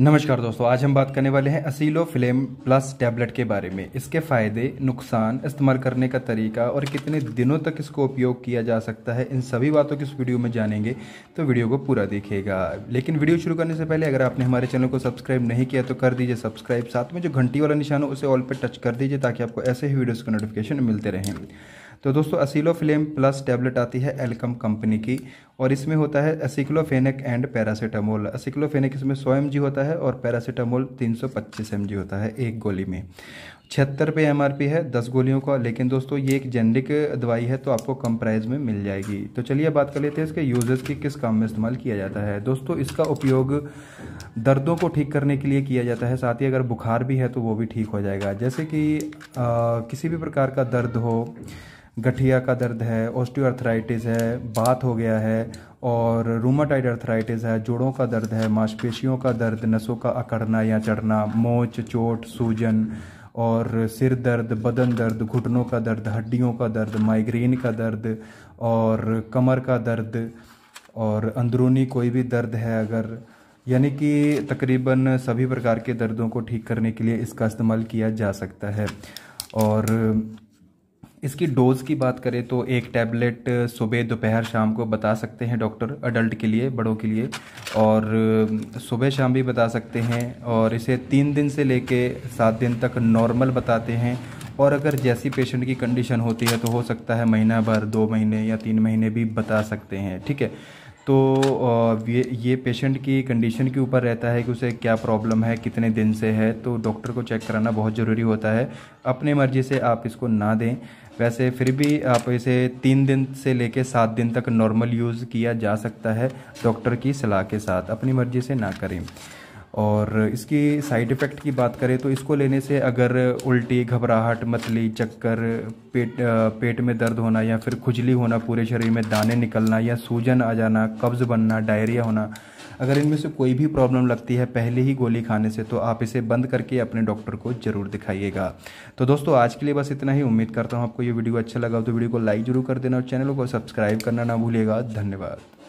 नमस्कार दोस्तों आज हम बात करने वाले हैं असीलो फ्लेम प्लस टैबलेट के बारे में इसके फ़ायदे नुकसान इस्तेमाल करने का तरीका और कितने दिनों तक इसको उपयोग किया जा सकता है इन सभी बातों की इस वीडियो में जानेंगे तो वीडियो को पूरा देखेगा लेकिन वीडियो शुरू करने से पहले अगर आपने हमारे चैनल को सब्सक्राइब नहीं किया तो कर दीजिए सब्सक्राइब साथ में जो घंटी वाला निशान हो उसे ऑल पर टच कर दीजिए ताकि आपको ऐसे ही वीडियोज़ का नोटिफिकेशन मिलते रहें तो दोस्तों असीलोफ्लेम प्लस टैबलेट आती है एलकम कंपनी की और इसमें होता है असिक्लोफेनिक एंड पैरासीटामोल असिक्लोफेनिक इसमें सौ एम होता है और पैरासीटामोल तीन सौ पच्चीस एम होता है एक गोली में छिहत्तर पे एम है दस गोलियों का लेकिन दोस्तों ये एक जेनरिक दवाई है तो आपको कम प्राइस में मिल जाएगी तो चलिए बात कर लेते हैं इसके यूजेस की किस काम में इस्तेमाल किया जाता है दोस्तों इसका उपयोग दर्दों को ठीक करने के लिए किया जाता है साथ ही अगर बुखार भी है तो वो भी ठीक हो जाएगा जैसे कि आ, किसी भी प्रकार का दर्द हो गठिया का दर्द है ऑस्टियोआर्थराइटिस है बात हो गया है और रूमाटाइड अर्थराइटिस है जोड़ों का दर्द है मांसपेशियों का दर्द नसों का अकड़ना या चढ़ना मोच चोट सूजन और सिर दर्द बदन दर्द घुटनों का दर्द हड्डियों का दर्द माइग्रेन का दर्द और कमर का दर्द और अंदरूनी कोई भी दर्द है अगर यानी कि तकरीबन सभी प्रकार के दर्दों को ठीक करने के लिए इसका इस्तेमाल किया जा सकता है और इसकी डोज़ की बात करें तो एक टैबलेट सुबह दोपहर शाम को बता सकते हैं डॉक्टर अडल्ट के लिए बड़ों के लिए और सुबह शाम भी बता सकते हैं और इसे तीन दिन से कर सात दिन तक नॉर्मल बताते हैं और अगर जैसी पेशेंट की कंडीशन होती है तो हो सकता है महीना भर दो महीने या तीन महीने भी बता सकते हैं ठीक है तो ये ये पेशेंट की कंडीशन के ऊपर रहता है कि उसे क्या प्रॉब्लम है कितने दिन से है तो डॉक्टर को चेक कराना बहुत ज़रूरी होता है अपने मर्ज़ी से आप इसको ना दें वैसे फिर भी आप इसे तीन दिन से लेके सात दिन तक नॉर्मल यूज़ किया जा सकता है डॉक्टर की सलाह के साथ अपनी मर्ज़ी से ना करें और इसकी साइड इफ़ेक्ट की बात करें तो इसको लेने से अगर उल्टी घबराहट मतली चक्कर पेट पेट में दर्द होना या फिर खुजली होना पूरे शरीर में दाने निकलना या सूजन आ जाना कब्ज़ बनना डायरिया होना अगर इनमें से कोई भी प्रॉब्लम लगती है पहले ही गोली खाने से तो आप इसे बंद करके अपने डॉक्टर को ज़रूर दिखाइएगा तो दोस्तों आज के लिए बस इतना ही उम्मीद करता हूँ आपको ये वीडियो अच्छा लगा तो वीडियो को लाइक ज़रूर कर देना और चैनल को सब्सक्राइब करना ना भूलिएगा धन्यवाद